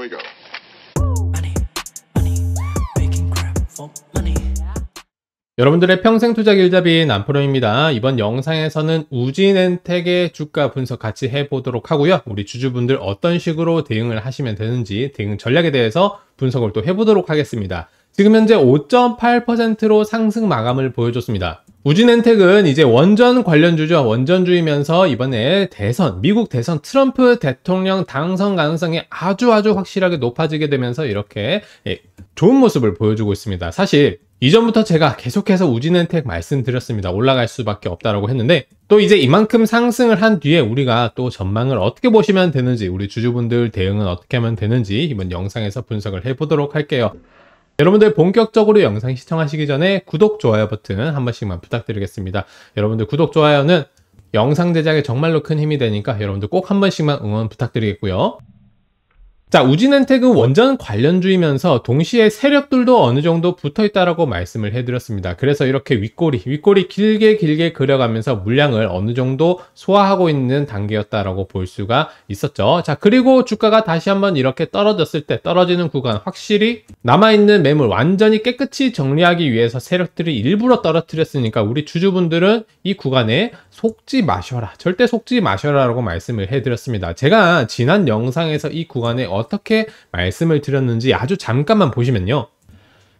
Here we go. 여러분들의 평생 투자 길잡인 안프로입니다. 이번 영상에서는 우진엔텍의 주가 분석 같이 해보도록 하고요. 우리 주주분들 어떤 식으로 대응을 하시면 되는지 대응 전략에 대해서 분석을 또 해보도록 하겠습니다. 지금 현재 5.8%로 상승 마감을 보여줬습니다. 우진엔텍은 이제 원전 관련주죠. 원전주이면서 이번에 대선, 미국 대선 트럼프 대통령 당선 가능성이 아주 아주 확실하게 높아지게 되면서 이렇게 예, 좋은 모습을 보여주고 있습니다. 사실 이전부터 제가 계속해서 우진엔텍 말씀드렸습니다. 올라갈 수밖에 없다라고 했는데 또 이제 이만큼 상승을 한 뒤에 우리가 또 전망을 어떻게 보시면 되는지 우리 주주분들 대응은 어떻게 하면 되는지 이번 영상에서 분석을 해보도록 할게요. 여러분들 본격적으로 영상 시청하시기 전에 구독, 좋아요 버튼 한 번씩만 부탁드리겠습니다. 여러분들 구독, 좋아요는 영상 제작에 정말로 큰 힘이 되니까 여러분들 꼭 한 번씩만 응원 부탁드리겠고요. 자, 우진엔텍은 원전 관련주이면서 동시에 세력들도 어느 정도 붙어 있다라고 말씀을 해드렸습니다. 그래서 이렇게 윗꼬리, 윗꼬리 길게 길게 그려가면서 물량을 어느 정도 소화하고 있는 단계였다라고 볼 수가 있었죠. 자, 그리고 주가가 다시 한번 이렇게 떨어졌을 때 떨어지는 구간 확실히 남아있는 매물 완전히 깨끗이 정리하기 위해서 세력들이 일부러 떨어뜨렸으니까 우리 주주분들은 이 구간에 속지 마셔라. 절대 속지 마셔라라고 말씀을 해드렸습니다. 제가 지난 영상에서 이 구간에 어떻게 말씀을 드렸는지 아주 잠깐만 보시면요.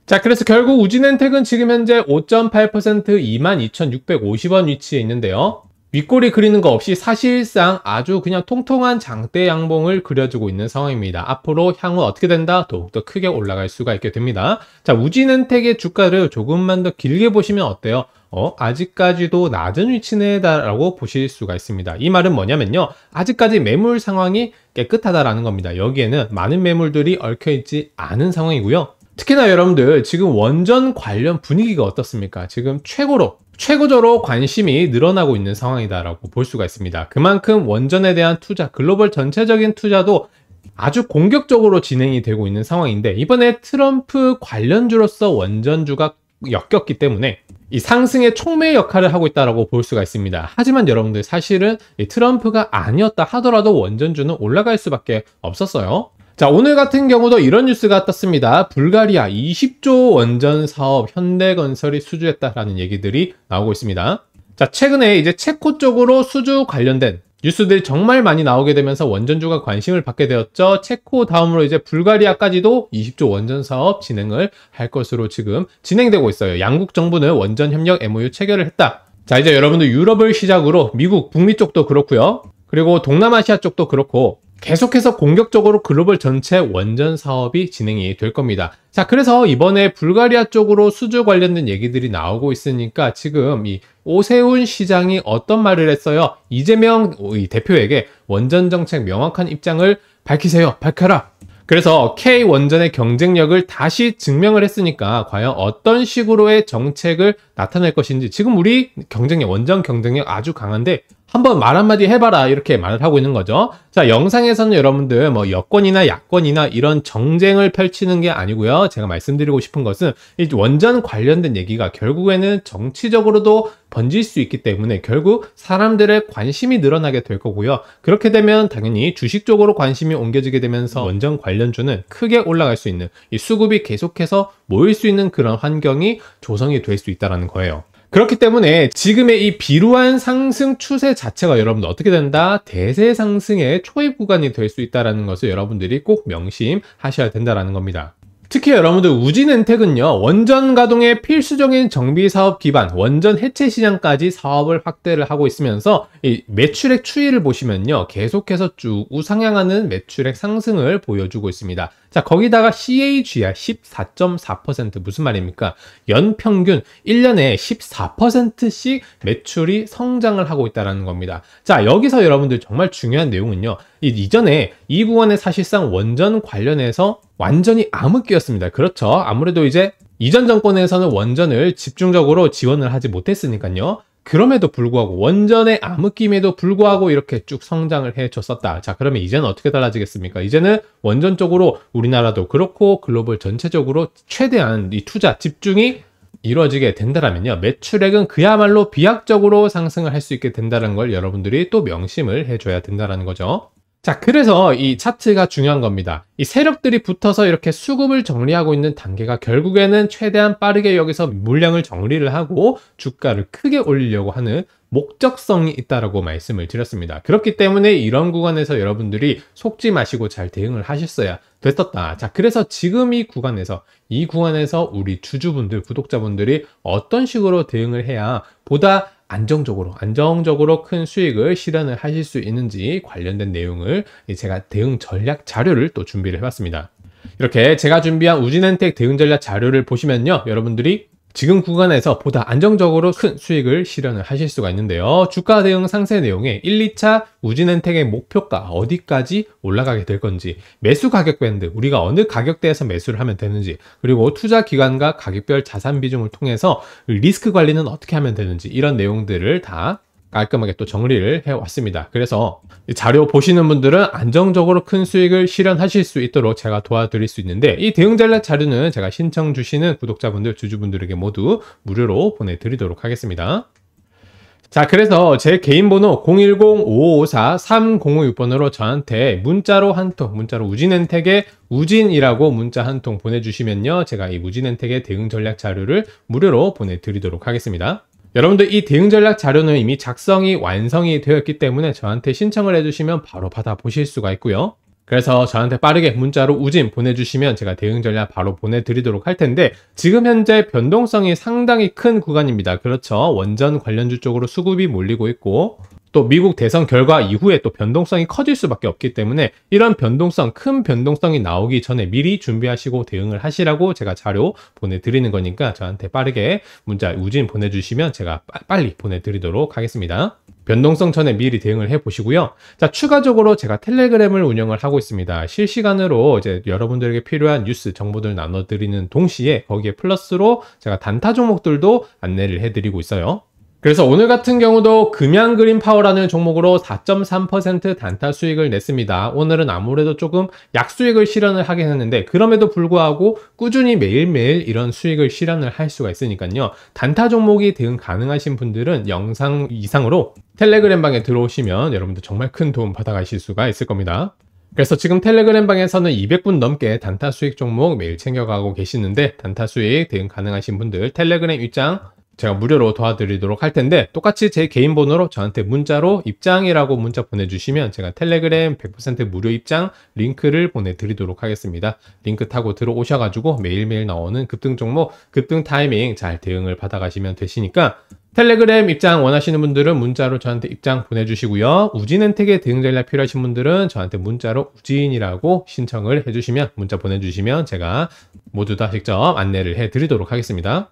자, 그래서 결국 우진엔택은 지금 현재 5.8% 22,650원 위치에 있는데요. 윗골이 그리는 거 없이 사실상 아주 그냥 통통한 장대 양봉을 그려주고 있는 상황입니다. 앞으로 향후 어떻게 된다? 더욱더 크게 올라갈 수가 있게 됩니다. 자, 우진은택의 주가를 조금만 더 길게 보시면 어때요? 어, 아직까지도 낮은 위치네라고 보실 수가 있습니다. 이 말은 뭐냐면요. 아직까지 매물 상황이 깨끗하다라는 겁니다. 여기에는 많은 매물들이 얽혀있지 않은 상황이고요. 특히나 여러분들 지금 원전 관련 분위기가 어떻습니까? 지금 최고로 최고조로 관심이 늘어나고 있는 상황이다라고 볼 수가 있습니다. 그만큼 원전에 대한 투자, 글로벌 전체적인 투자도 아주 공격적으로 진행이 되고 있는 상황인데 이번에 트럼프 관련주로서 원전주가 엮였기 때문에 이 상승의 촉매 역할을 하고 있다고볼 수가 있습니다. 하지만 여러분들 사실은 트럼프가 아니었다 하더라도 원전주는 올라갈 수밖에 없었어요. 자 오늘 같은 경우도 이런 뉴스가 떴습니다. 불가리아 20조 원전 사업 현대건설이 수주했다라는 얘기들이 나오고 있습니다. 자 최근에 이제 체코 쪽으로 수주 관련된 뉴스들이 정말 많이 나오게 되면서 원전주가 관심을 받게 되었죠. 체코 다음으로 이제 불가리아까지도 20조 원전 사업 진행을 할 것으로 지금 진행되고 있어요. 양국 정부는 원전 협력 MOU 체결을 했다. 자 이제 여러분들 유럽을 시작으로 미국, 북미 쪽도 그렇고요. 그리고 동남아시아 쪽도 그렇고 계속해서 공격적으로 글로벌 전체 원전 사업이 진행이 될 겁니다. 자, 그래서 이번에 불가리아 쪽으로 수주 관련된 얘기들이 나오고 있으니까 지금 이 오세훈 시장이 어떤 말을 했어요? 이재명 대표에게 원전 정책 명확한 입장을 밝히세요. 밝혀라. 그래서 K 원전의 경쟁력을 다시 증명을 했으니까 과연 어떤 식으로의 정책을 나타낼 것인지 지금 우리 경쟁력 원전 경쟁력 아주 강한데 한번 말 한마디 해봐라 이렇게 말을 하고 있는 거죠. 자 영상에서는 여러분들 뭐 여권이나 야권이나 이런 정쟁을 펼치는 게 아니고요. 제가 말씀드리고 싶은 것은 이 원전 관련된 얘기가 결국에는 정치적으로도 번질 수 있기 때문에 결국 사람들의 관심이 늘어나게 될 거고요. 그렇게 되면 당연히 주식 쪽으로 관심이 옮겨지게 되면서 원전 관련주는 크게 올라갈 수 있는 이 수급이 계속해서 모일 수 있는 그런 환경이 조성이 될 수 있다는 거예요. 그렇기 때문에 지금의 이 비루한 상승 추세 자체가 여러분들 어떻게 된다? 대세 상승의 초입 구간이 될 수 있다는 것을 여러분들이 꼭 명심하셔야 된다는 겁니다. 특히 여러분들 우진엔텍은요 원전 가동의 필수적인 정비 사업 기반 원전 해체 시장까지 사업을 확대를 하고 있으면서 매출액 추이를 보시면요 계속해서 쭉 우상향하는 매출액 상승을 보여주고 있습니다 자 거기다가 CAGR 14.4% 무슨 말입니까 연평균 1년에 14%씩 매출이 성장을 하고 있다는 겁니다 자 여기서 여러분들 정말 중요한 내용은요 이전에 이구간의 사실상 원전 관련해서 완전히 암흑기였습니다. 그렇죠. 아무래도 이제 이전 정권에서는 원전을 집중적으로 지원을 하지 못했으니까요. 그럼에도 불구하고 원전의 암흑기임에도 불구하고 이렇게 쭉 성장을 해줬었다. 자 그러면 이제는 어떻게 달라지겠습니까? 이제는 원전 쪽으로 우리나라도 그렇고 글로벌 전체적으로 최대한 이 투자 집중이 이루어지게 된다라면요. 매출액은 그야말로 비약적으로 상승을 할 수 있게 된다는 걸 여러분들이 또 명심을 해줘야 된다는 거죠. 자, 그래서 이 차트가 중요한 겁니다. 이 세력들이 붙어서 이렇게 수급을 정리하고 있는 단계가 결국에는 최대한 빠르게 여기서 물량을 정리를 하고 주가를 크게 올리려고 하는 목적성이 있다라고 말씀을 드렸습니다. 그렇기 때문에 이런 구간에서 여러분들이 속지 마시고 잘 대응을 하셨어야 됐었다. 자, 그래서 지금 이 구간에서 이 구간에서 우리 주주분들, 구독자분들이 어떤 식으로 대응을 해야 보다 안정적으로 안정적으로 큰 수익을 실현을 하실 수 있는지 관련된 내용을 제가 대응 전략 자료를 또 준비를 해봤습니다. 이렇게 제가 준비한 우진엔텍 대응 전략 자료를 보시면요. 여러분들이 지금 구간에서 보다 안정적으로 큰 수익을 실현을 하실 수가 있는데요. 주가 대응 상세 내용에 1, 2차 우진엔텍의 목표가 어디까지 올라가게 될 건지 매수 가격 밴드 우리가 어느 가격대에서 매수를 하면 되는지 그리고 투자 기간과 가격별 자산 비중을 통해서 리스크 관리는 어떻게 하면 되는지 이런 내용들을 다 깔끔하게 또 정리를 해왔습니다. 그래서 자료 보시는 분들은 안정적으로 큰 수익을 실현하실 수 있도록 제가 도와드릴 수 있는데 이 대응 전략 자료는 제가 신청 주시는 구독자분들, 주주분들에게 모두 무료로 보내드리도록 하겠습니다. 자 그래서 제 개인 번호 0 1 0 5 5 4 3 0 5 6번으로 저한테 문자로 한 통 문자로 우진엔택에 우진이라고 문자 한 통 보내주시면요 제가 이우진엔택의 대응 전략 자료를 무료로 보내드리도록 하겠습니다 여러분들 이 대응 전략 자료는 이미 작성이 완성이 되었기 때문에 저한테 신청을 해주시면 바로 받아보실 수가 있고요. 그래서 저한테 빠르게 문자로 우진 보내주시면 제가 대응 전략 바로 보내드리도록 할 텐데 지금 현재 변동성이 상당히 큰 구간입니다. 그렇죠. 원전 관련주 쪽으로 수급이 몰리고 있고 또 미국 대선 결과 이후에 또 변동성이 커질 수밖에 없기 때문에 이런 변동성, 큰 변동성이 나오기 전에 미리 준비하시고 대응을 하시라고 제가 자료 보내드리는 거니까 저한테 빠르게 문자 우진 보내주시면 제가 빨리 보내드리도록 하겠습니다. 변동성 전에 미리 대응을 해보시고요. 자, 추가적으로 제가 텔레그램을 운영을 하고 있습니다. 실시간으로 이제 여러분들에게 필요한 뉴스 정보들 나눠드리는 동시에 거기에 플러스로 제가 단타 종목들도 안내를 해드리고 있어요. 그래서 오늘 같은 경우도 금양 그린 파워라는 종목으로 4.3% 단타 수익을 냈습니다. 오늘은 아무래도 조금 약수익을 실현을 하긴 했는데 그럼에도 불구하고 꾸준히 매일매일 이런 수익을 실현을 할 수가 있으니까요. 단타 종목이 대응 가능하신 분들은 영상 이상으로 텔레그램 방에 들어오시면 여러분들 정말 큰 도움 받아가실 수가 있을 겁니다. 그래서 지금 텔레그램 방에서는 200분 넘게 단타 수익 종목 매일 챙겨가고 계시는데 단타 수익 대응 가능하신 분들 텔레그램 입장 제가 무료로 도와드리도록 할 텐데 똑같이 제 개인 번호로 저한테 문자로 입장이라고 문자 보내주시면 제가 텔레그램 100% 무료 입장 링크를 보내드리도록 하겠습니다. 링크 타고 들어오셔가지고 매일매일 나오는 급등 종목, 급등 타이밍 잘 대응을 받아가시면 되시니까 텔레그램 입장 원하시는 분들은 문자로 저한테 입장 보내주시고요. 우진은택에 대응 전략 필요하신 분들은 저한테 문자로 우진이라고 신청을 해주시면 문자 보내주시면 제가 모두 다 직접 안내를 해드리도록 하겠습니다.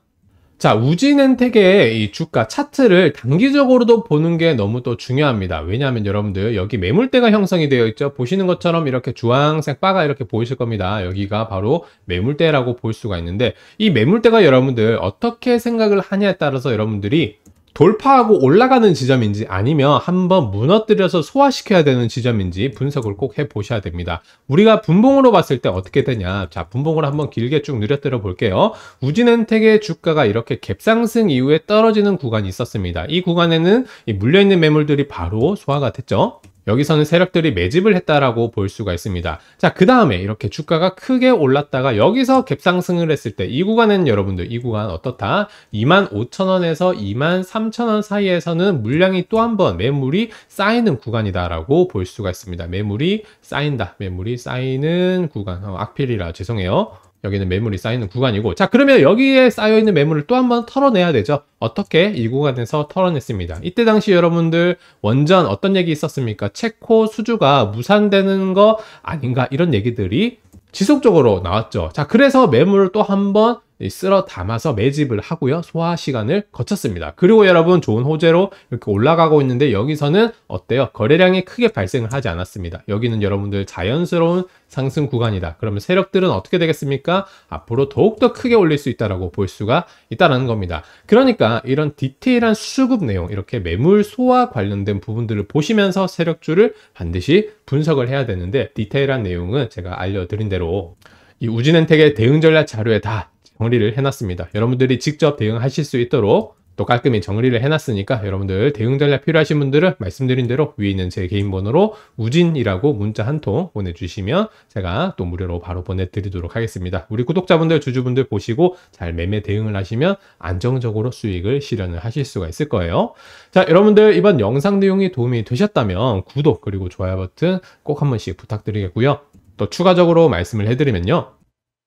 자, 우진엔텍의 이 주가 차트를 단기적으로도 보는 게 너무 또 중요합니다. 왜냐하면 여러분들 여기 매물대가 형성이 되어 있죠. 보시는 것처럼 이렇게 주황색 바가 이렇게 보이실 겁니다. 여기가 바로 매물대라고 볼 수가 있는데 이 매물대가 여러분들 어떻게 생각을 하냐에 따라서 여러분들이 돌파하고 올라가는 지점인지 아니면 한번 무너뜨려서 소화시켜야 되는 지점인지 분석을 꼭 해보셔야 됩니다. 우리가 분봉으로 봤을 때 어떻게 되냐. 자, 분봉을 한번 길게 쭉 누려뜨려 볼게요. 우진엔텍의 주가가 이렇게 갭상승 이후에 떨어지는 구간이 있었습니다. 이 구간에는 이 물려있는 매물들이 바로 소화가 됐죠. 여기서는 세력들이 매집을 했다라고 볼 수가 있습니다. 자, 그 다음에 이렇게 주가가 크게 올랐다가 여기서 갭상승을 했을 때 이 구간은 여러분들 이 구간 어떻다? 25,000원에서 23,000원 사이에서는 물량이 또 한 번 매물이 쌓이는 구간이다라고 볼 수가 있습니다. 매물이 쌓인다. 매물이 쌓이는 구간. 어, 악필이라 죄송해요. 여기는 매물이 쌓이는 구간이고 자 그러면 여기에 쌓여있는 매물을 또 한번 털어내야 되죠 어떻게 이 구간에서 털어냈습니다 이때 당시 여러분들 원전 어떤 얘기 있었습니까 체코 수주가 무산되는 거 아닌가 이런 얘기들이 지속적으로 나왔죠 자 그래서 매물을 또 한번 쓸어 담아서 매집을 하고요. 소화 시간을 거쳤습니다. 그리고 여러분 좋은 호재로 이렇게 올라가고 있는데 여기서는 어때요? 거래량이 크게 발생을 하지 않았습니다. 여기는 여러분들 자연스러운 상승 구간이다. 그러면 세력들은 어떻게 되겠습니까? 앞으로 더욱더 크게 올릴 수 있다라고 볼 수가 있다라는 겁니다. 그러니까 이런 디테일한 수급 내용, 이렇게 매물 소화 관련된 부분들을 보시면서 세력주를 반드시 분석을 해야 되는데 디테일한 내용은 제가 알려드린 대로 이 우진엔텍의 대응 전략 자료에 다 정리를 해놨습니다. 여러분들이 직접 대응하실 수 있도록 또 깔끔히 정리를 해놨으니까 여러분들 대응 전략 필요하신 분들은 말씀드린 대로 위에 있는 제 개인 번호로 우진이라고 문자 한 통 보내주시면 제가 또 무료로 바로 보내드리도록 하겠습니다. 우리 구독자분들, 주주분들 보시고 잘 매매 대응을 하시면 안정적으로 수익을 실현을 하실 수가 있을 거예요. 자, 여러분들 이번 영상 내용이 도움이 되셨다면 구독 그리고 좋아요 버튼 꼭 한 번씩 부탁드리겠고요. 또 추가적으로 말씀을 해드리면요.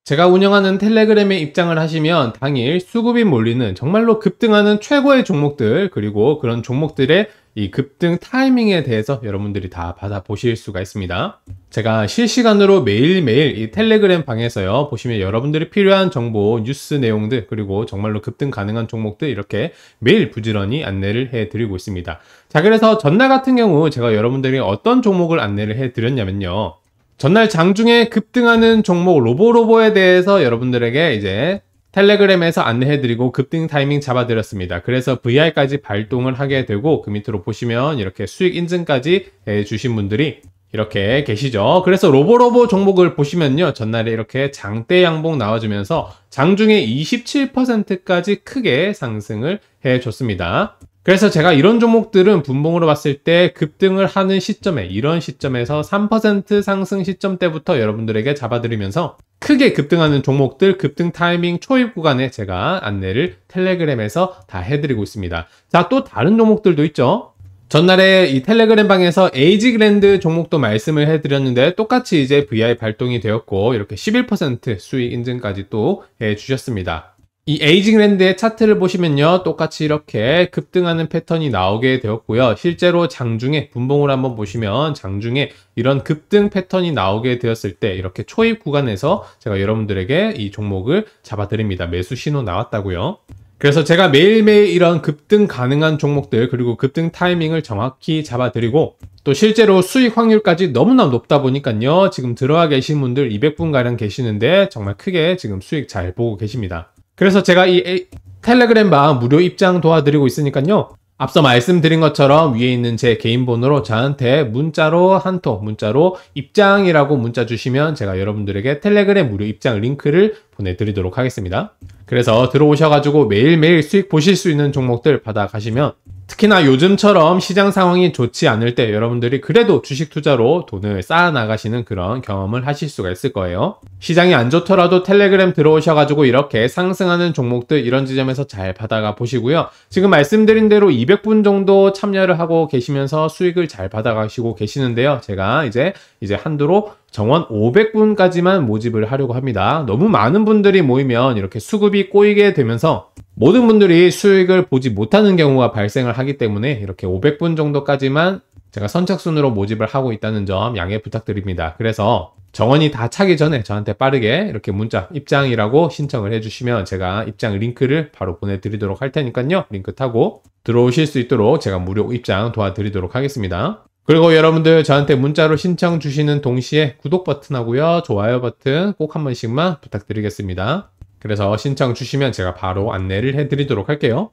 제가 운영하는 텔레그램에 입장을 하시면 당일 수급이 몰리는 정말로 급등하는 최고의 종목들 그리고 그런 종목들의 이 급등 타이밍에 대해서 여러분들이 다 받아보실 수가 있습니다. 제가 실시간으로 매일매일 이 텔레그램 방에서요. 보시면 여러분들이 필요한 정보, 뉴스 내용들 그리고 정말로 급등 가능한 종목들 이렇게 매일 부지런히 안내를 해드리고 있습니다. 자 그래서 전날 같은 경우 제가 여러분들이 어떤 종목을 안내를 해드렸냐면요. 전날 장중에 급등하는 종목 로보로보에 대해서 여러분들에게 이제 텔레그램에서 안내해드리고 급등 타이밍 잡아드렸습니다. 그래서 VR까지 발동을 하게 되고 그 밑으로 보시면 이렇게 수익 인증까지 해주신 예, 분들이 이렇게 계시죠. 그래서 로보로보 종목을 보시면요. 전날에 이렇게 장대 양봉 나와주면서 장중에 27%까지 크게 상승을 해줬습니다. 그래서 제가 이런 종목들은 분봉으로 봤을 때 급등을 하는 시점에 이런 시점에서 3% 상승 시점 때부터 여러분들에게 잡아드리면서 크게 급등하는 종목들 급등 타이밍 초입 구간에 제가 안내를 텔레그램에서 다 해드리고 있습니다. 자 또 다른 종목들도 있죠. 전날에 이 텔레그램 방에서 에이지그랜드 종목도 말씀을 해드렸는데 똑같이 이제 VI 발동이 되었고 이렇게 11% 수익 인증까지 또 해주셨습니다. 이 에이징랜드의 차트를 보시면요. 똑같이 이렇게 급등하는 패턴이 나오게 되었고요. 실제로 장중에 분봉을 한번 보시면 장중에 이런 급등 패턴이 나오게 되었을 때 이렇게 초입 구간에서 제가 여러분들에게 이 종목을 잡아드립니다. 매수 신호 나왔다고요. 그래서 제가 매일매일 이런 급등 가능한 종목들 그리고 급등 타이밍을 정확히 잡아드리고 또 실제로 수익 확률까지 너무나 높다 보니까요 지금 들어와 계신 분들 200분가량 계시는데 정말 크게 지금 수익 잘 보고 계십니다 그래서 제가 이 텔레그램 방 무료 입장 도와드리고 있으니까요. 앞서 말씀드린 것처럼 위에 있는 제 개인 번호로 저한테 문자로 한 통, 문자로 입장이라고 문자 주시면 제가 여러분들에게 텔레그램 무료 입장 링크를 보내드리도록 하겠습니다. 그래서 들어오셔가지고 매일매일 수익 보실 수 있는 종목들 받아가시면 특히나 요즘처럼 시장 상황이 좋지 않을 때 여러분들이 그래도 주식 투자로 돈을 쌓아 나가시는 그런 경험을 하실 수가 있을 거예요. 시장이 안 좋더라도 텔레그램 들어오셔가지고 이렇게 상승하는 종목들 이런 지점에서 잘 받아가 보시고요. 지금 말씀드린 대로 200분 정도 참여를 하고 계시면서 수익을 잘 받아가시고 계시는데요. 제가 이제 이제 한도로 정원 500분까지만 모집을 하려고 합니다. 너무 많은 분들이 모이면 이렇게 수급이 꼬이게 되면서 모든 분들이 수익을 보지 못하는 경우가 발생을 하기 때문에 이렇게 500분 정도까지만 제가 선착순으로 모집을 하고 있다는 점 양해 부탁드립니다. 그래서 정원이 다 차기 전에 저한테 빠르게 이렇게 문자 입장이라고 신청을 해주시면 제가 입장 링크를 바로 보내드리도록 할 테니까요. 링크 타고 들어오실 수 있도록 제가 무료 입장 도와드리도록 하겠습니다. 그리고 여러분들 저한테 문자로 신청 주시는 동시에 구독 버튼하고요. 좋아요 버튼 꼭 한 번씩만 부탁드리겠습니다. 그래서 신청 주시면 제가 바로 안내를 해드리도록 할게요.